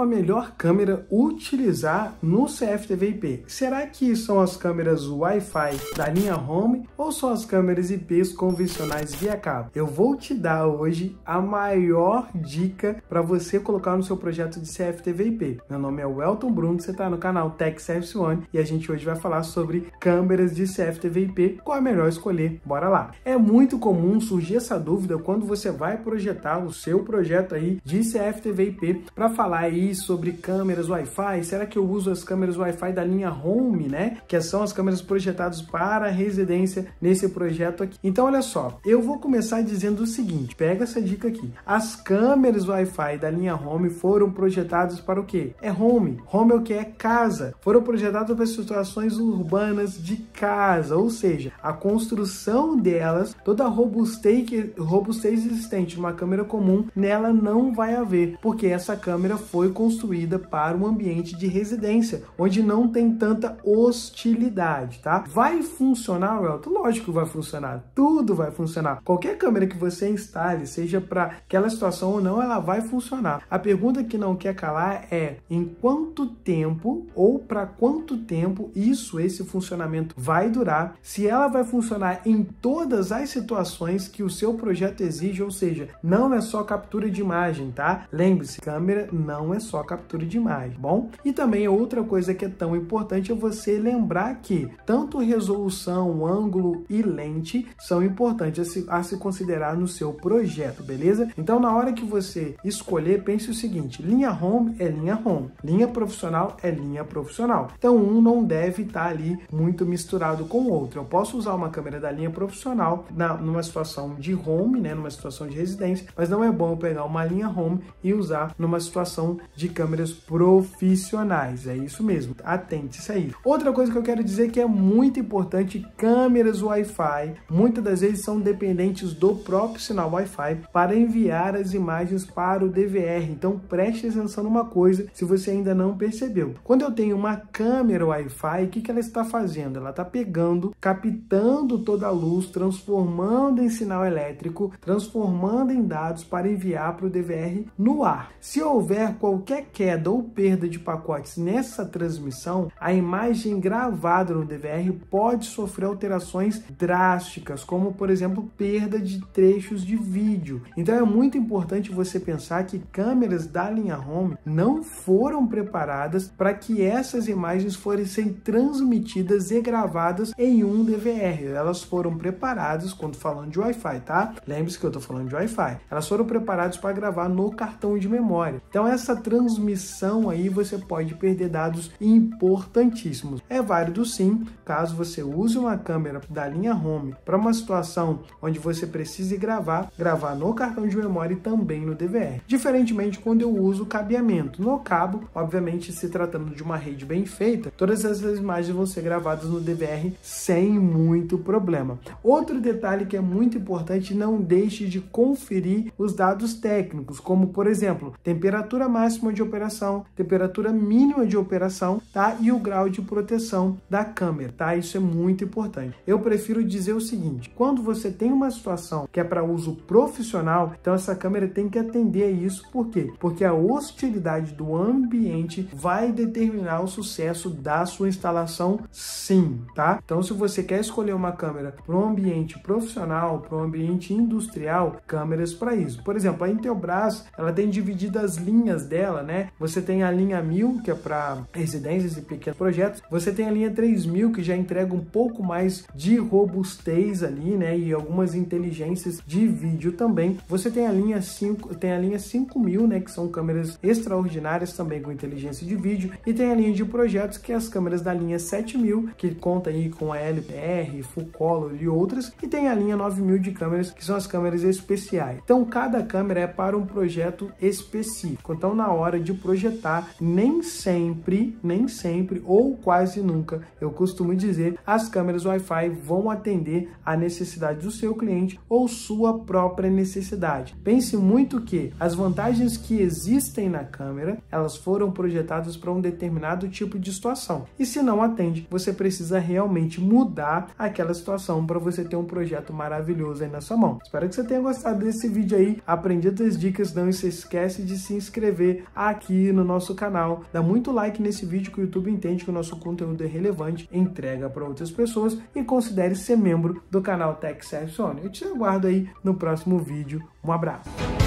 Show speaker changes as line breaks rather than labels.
qual a melhor câmera utilizar no CFTV IP. Será que são as câmeras Wi-Fi da linha Home ou são as câmeras IPs convencionais via cabo? Eu vou te dar hoje a maior dica para você colocar no seu projeto de CFTV IP. Meu nome é Welton Bruno, você está no canal Tech Service One e a gente hoje vai falar sobre câmeras de CFTV IP, qual a é melhor escolher, bora lá. É muito comum surgir essa dúvida quando você vai projetar o seu projeto aí de CFTV IP para falar aí sobre câmeras Wi-Fi. Será que eu uso as câmeras Wi-Fi da linha Home, né? Que são as câmeras projetadas para residência nesse projeto aqui. Então, olha só, eu vou começar dizendo o seguinte: pega essa dica aqui. As câmeras Wi-Fi da linha Home foram projetadas para o quê? É Home. Home é o que? É casa. Foram projetadas para situações urbanas de casa, ou seja, a construção delas, toda a robustez, robustez existente uma câmera comum, nela não vai haver, porque essa câmera foi construída para um ambiente de residência, onde não tem tanta hostilidade, tá? Vai funcionar, Welto? Lógico que vai funcionar, tudo vai funcionar. Qualquer câmera que você instale, seja para aquela situação ou não, ela vai funcionar. A pergunta que não quer calar é em quanto tempo ou para quanto tempo isso, esse funcionamento vai durar, se ela vai funcionar em todas as situações que o seu projeto exige, ou seja, não é só captura de imagem, tá? Lembre-se, câmera não é só só a captura de imagem, tá bom? E também outra coisa que é tão importante é você lembrar que tanto resolução, ângulo e lente são importantes a se, a se considerar no seu projeto, beleza? Então na hora que você escolher, pense o seguinte, linha home é linha home, linha profissional é linha profissional. Então um não deve estar tá ali muito misturado com o outro. Eu posso usar uma câmera da linha profissional na, numa situação de home, né, numa situação de residência, mas não é bom eu pegar uma linha home e usar numa situação de câmeras profissionais. É isso mesmo, atente-se aí. Outra coisa que eu quero dizer é que é muito importante, câmeras Wi-Fi, muitas das vezes são dependentes do próprio sinal Wi-Fi para enviar as imagens para o DVR. Então preste atenção numa coisa, se você ainda não percebeu. Quando eu tenho uma câmera Wi-Fi, o que, que ela está fazendo? Ela está pegando, captando toda a luz, transformando em sinal elétrico, transformando em dados para enviar para o DVR no ar. Se houver qualquer qualquer queda ou perda de pacotes nessa transmissão, a imagem gravada no DVR pode sofrer alterações drásticas, como por exemplo perda de trechos de vídeo. Então é muito importante você pensar que câmeras da linha Home não foram preparadas para que essas imagens fossem transmitidas e gravadas em um DVR. Elas foram preparadas, quando falando de Wi-Fi, tá? Lembre-se que eu estou falando de Wi-Fi. Elas foram preparadas para gravar no cartão de memória. Então essa transmissão aí você pode perder dados importantíssimos. É válido sim, caso você use uma câmera da linha home para uma situação onde você precise gravar, gravar no cartão de memória e também no DVR. Diferentemente quando eu uso cabeamento. No cabo, obviamente se tratando de uma rede bem feita, todas essas imagens vão ser gravadas no DVR sem muito problema. Outro detalhe que é muito importante, não deixe de conferir os dados técnicos, como por exemplo, temperatura máxima máxima de operação, temperatura mínima de operação, tá? E o grau de proteção da câmera, tá? Isso é muito importante. Eu prefiro dizer o seguinte, quando você tem uma situação que é para uso profissional, então essa câmera tem que atender a isso, por quê? Porque a hostilidade do ambiente vai determinar o sucesso da sua instalação, sim, tá? Então se você quer escolher uma câmera para um ambiente profissional, para um ambiente industrial, câmeras para isso. Por exemplo, a Intelbras, ela tem dividido as linhas dela dela, né? Você tem a linha 1000, que é para residências e pequenos projetos. Você tem a linha 3000, que já entrega um pouco mais de robustez ali, né? E algumas inteligências de vídeo também. Você tem a linha 5, tem a linha 5000, né? Que são câmeras extraordinárias também com inteligência de vídeo. E tem a linha de projetos, que é as câmeras da linha 7000, que conta aí com a LPR, Full Color e outras. E tem a linha 9000 de câmeras, que são as câmeras especiais. Então, cada câmera é para um projeto específico. Então, na hora hora de projetar, nem sempre, nem sempre ou quase nunca, eu costumo dizer, as câmeras Wi-Fi vão atender à necessidade do seu cliente ou sua própria necessidade. Pense muito que as vantagens que existem na câmera, elas foram projetadas para um determinado tipo de situação. E se não atende, você precisa realmente mudar aquela situação para você ter um projeto maravilhoso aí na sua mão. Espero que você tenha gostado desse vídeo aí, aprendido as dicas, não se esquece de se inscrever, aqui no nosso canal. Dá muito like nesse vídeo que o YouTube entende que o nosso conteúdo é relevante, entrega para outras pessoas e considere ser membro do canal Tech Sony. Eu te aguardo aí no próximo vídeo. Um abraço!